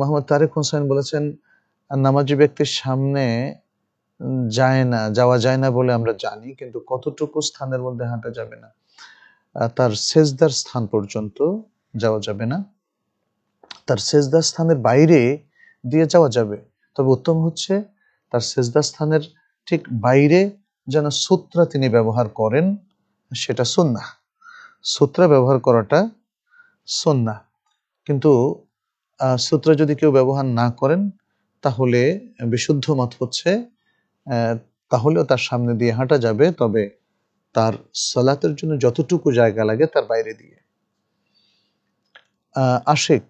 মোহাম্মদ তারেক হোসেন বলেছেন নামাজি ব্যক্তির সামনে যায় না যাওয়া যায় না বলে আমরা জানি কিন্তু কতটুকু স্থানের মধ্যে হাঁটা যাবে না তার সেজদার স্থান পর্যন্ত যাওয়া যাবে না তার সেজদার স্থানের বাইরে দিয়ে যাওয়া যাবে তবে উত্তম হচ্ছে তার সেজদার স্থানের ঠিক বাইরে যেন সূত্রা তিনি ব্যবহার করেন সেটা সন্না সূত্রা ব্যবহার করাটা সন্না কিন্তু সূত্র যদি কেউ ব্যবহার না করেন তাহলে বিশুদ্ধ মত হচ্ছে তাহলেও তার সামনে দিয়ে হাঁটা যাবে তবে তার সলাতের জন্য যতটুকু জায়গা লাগে তার বাইরে দিয়ে আশেক